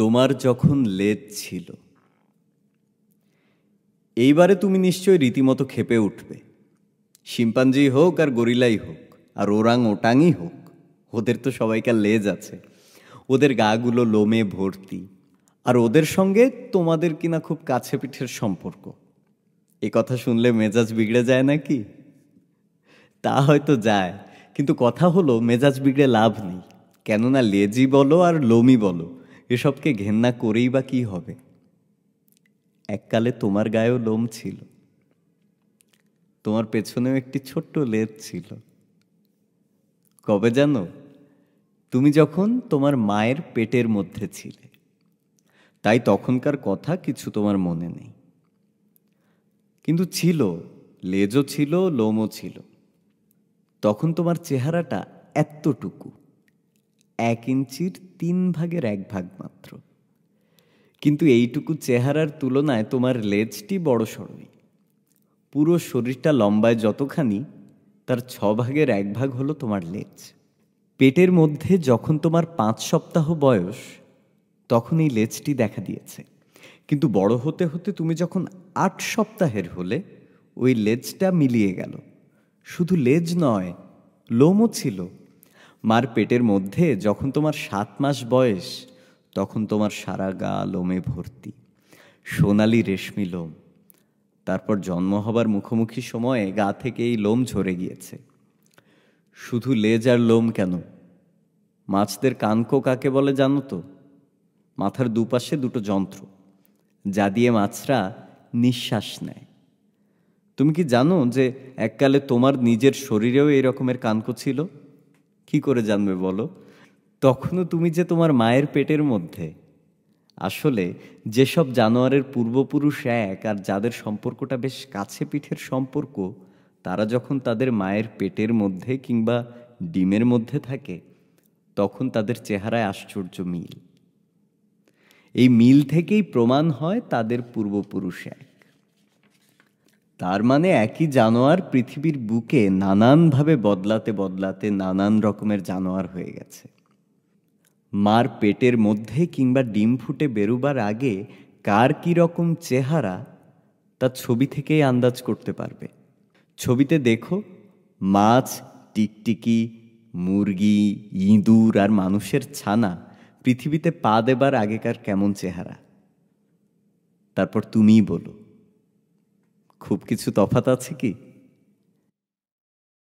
তোমার যখন লেজ ছিল এইবারে তুমি নিশ্চয় রীতিমতো খেপে উঠবে শিম্পাঞ্জি হোক আর গরিলাই হোক আর ওরাং ওটাংই হোক ওদের তো সবাইকার লেজ আছে ওদের গাগুলো লোমে ভর্তি আর ওদের সঙ্গে তোমাদের কিনা খুব কাছে পিঠের সম্পর্ক এ কথা শুনলে মেজাজ বিগড়ে যায় নাকি তা হয়তো যায় কিন্তু কথা হলো মেজাজ বিগড়ে লাভ নেই কেননা লেজি বলো আর লোমি বলো এসবকে ঘেন্না করেই বা কি হবে এককালে তোমার গায়েও লোম ছিল তোমার পেছনেও একটি ছোট্ট লেজ ছিল কবে জানো তুমি যখন তোমার মায়ের পেটের মধ্যে ছিলে তাই তখনকার কথা কিছু তোমার মনে নেই কিন্তু ছিল লেজও ছিল লোমও ছিল তখন তোমার চেহারাটা এতটুকু এক ইঞ্চির তিন ভাগের এক ভাগ মাত্র কিন্তু এইটুকু চেহারার তুলনায় তোমার লেজটি বড় সরই পুরো শরীরটা লম্বায় যতখানি তার ছ ভাগের এক ভাগ হলো তোমার লেজ পেটের মধ্যে যখন তোমার পাঁচ সপ্তাহ বয়স তখন এই লেজটি দেখা দিয়েছে কিন্তু বড় হতে হতে তুমি যখন আট সপ্তাহের হলে ওই লেজটা মিলিয়ে গেল শুধু লেজ নয় লোমও ছিল মার পেটের মধ্যে যখন তোমার সাত মাস বয়স তখন তোমার সারা গা লোমে ভর্তি সোনালি রেশমি লোম তারপর জন্ম হবার মুখোমুখি সময়ে গা থেকে এই লোম ঝরে গিয়েছে শুধু লেজ আর লোম কেন মাছদের কানকো কাকে বলে জানো তো মাথার দুপাশে দুটো যন্ত্র যা দিয়ে মাছরা নিঃশ্বাস নেয় তুমি কি জানো যে এককালে তোমার নিজের শরীরেও এই রকমের কানকো ছিল কি করে জানবে বলো তখনও তুমি যে তোমার মায়ের পেটের মধ্যে আসলে যেসব জানোয়ারের পূর্বপুরুষ এক আর যাদের সম্পর্কটা বেশ কাছে পিঠের সম্পর্ক তারা যখন তাদের মায়ের পেটের মধ্যে কিংবা ডিমের মধ্যে থাকে তখন তাদের চেহারায় আশ্চর্য মিল এই মিল থেকেই প্রমাণ হয় তাদের পূর্বপুরুষ এক তার মানে একই জানোয়ার পৃথিবীর বুকে নানানভাবে বদলাতে বদলাতে নানান রকমের জানোয়ার হয়ে গেছে মার পেটের মধ্যে কিংবা ডিম ফুটে বেরোবার আগে কার কী রকম চেহারা তা ছবি থেকেই আন্দাজ করতে পারবে ছবিতে দেখো মাছ টিকটিকি মুরগি ইঁদুর আর মানুষের ছানা পৃথিবীতে পা দেবার আগেকার কেমন চেহারা তারপর তুমিই বলো খুব কিছু তফাত আছে কি